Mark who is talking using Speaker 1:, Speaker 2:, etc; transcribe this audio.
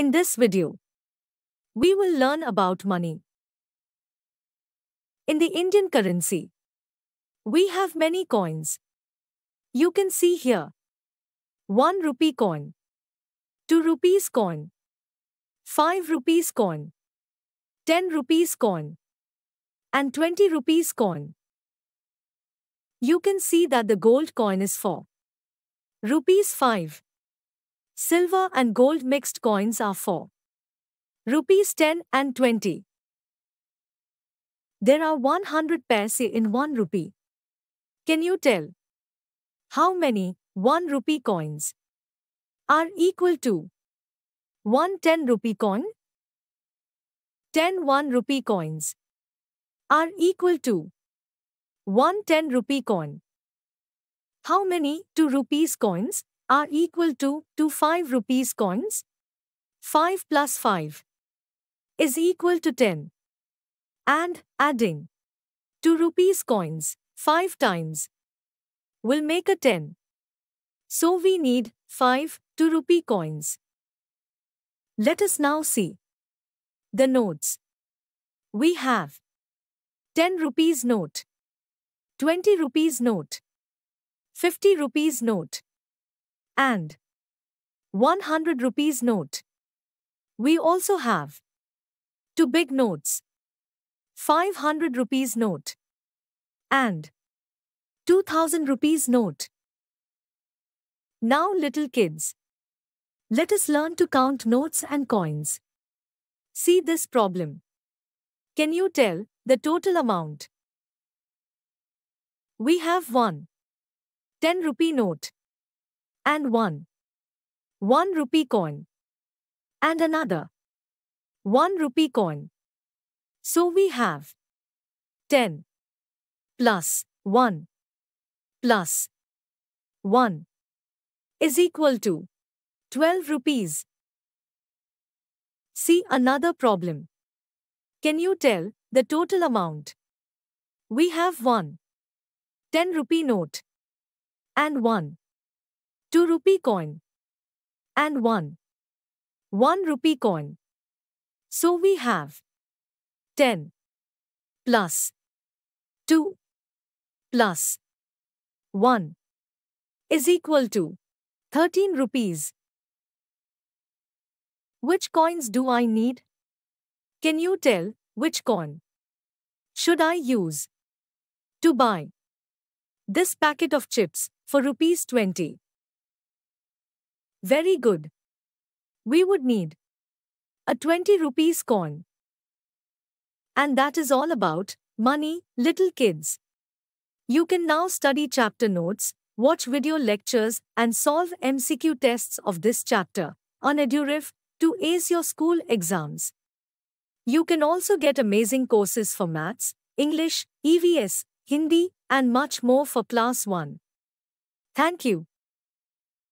Speaker 1: In this video, we will learn about money. In the Indian currency, we have many coins. You can see here 1 rupee coin, 2 rupees coin, 5 rupees coin, 10 rupees coin, and 20 rupees coin. You can see that the gold coin is for rupees 5 silver and gold mixed coins are 4. Rupees 10 and 20. There are 100 paise in 1 rupee. Can you tell? How many 1 rupee coins are equal to 1 10 rupee coin? 10 1 rupee coins are equal to 1 10 rupee coin. How many 2 rupees coins are equal to 2 5 rupees coins. 5 plus 5 is equal to 10. And adding 2 rupees coins 5 times will make a 10. So we need 5 2 rupee coins. Let us now see the notes. We have 10 rupees note, 20 rupees note, 50 rupees note, and 100 rupees note. We also have two big notes 500 rupees note and 2000 rupees note. Now, little kids, let us learn to count notes and coins. See this problem. Can you tell the total amount? We have one 10 rupee note and one. One rupee coin. And another. One rupee coin. So we have 10 plus 1 plus 1 is equal to 12 rupees. See another problem. Can you tell the total amount? We have one 10 rupee note and one 2 rupee coin and 1 1 rupee coin. So we have 10 plus 2 plus 1 is equal to 13 rupees. Which coins do I need? Can you tell which coin should I use to buy this packet of chips for rupees 20? Very good. We would need a 20 rupees coin. And that is all about money, little kids. You can now study chapter notes, watch video lectures, and solve MCQ tests of this chapter on EduRiff to ace your school exams. You can also get amazing courses for maths, English, EVS, Hindi, and much more for class 1. Thank you.